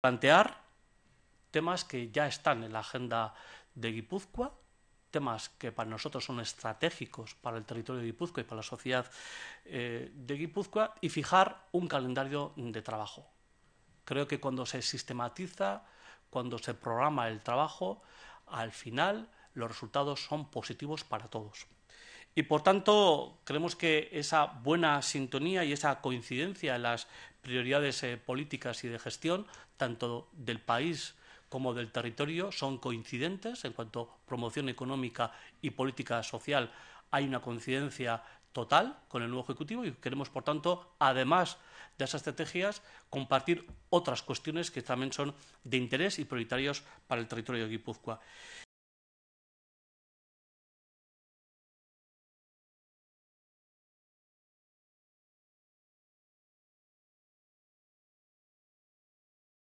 plantear temas que ya están en la agenda de Guipúzcoa, temas que para nosotros son estratégicos para el territorio de Guipúzcoa y para la sociedad eh, de Guipúzcoa, y fijar un calendario de trabajo. Creo que cuando se sistematiza, cuando se programa el trabajo, al final los resultados son positivos para todos. Y por tanto, creemos que esa buena sintonía y esa coincidencia en las prioridades eh, políticas y de gestión, tanto del país como del territorio, son coincidentes en cuanto a promoción económica y política social. Hay una coincidencia total con el nuevo Ejecutivo y queremos, por tanto, además de esas estrategias, compartir otras cuestiones que también son de interés y prioritarios para el territorio de Guipúzcoa.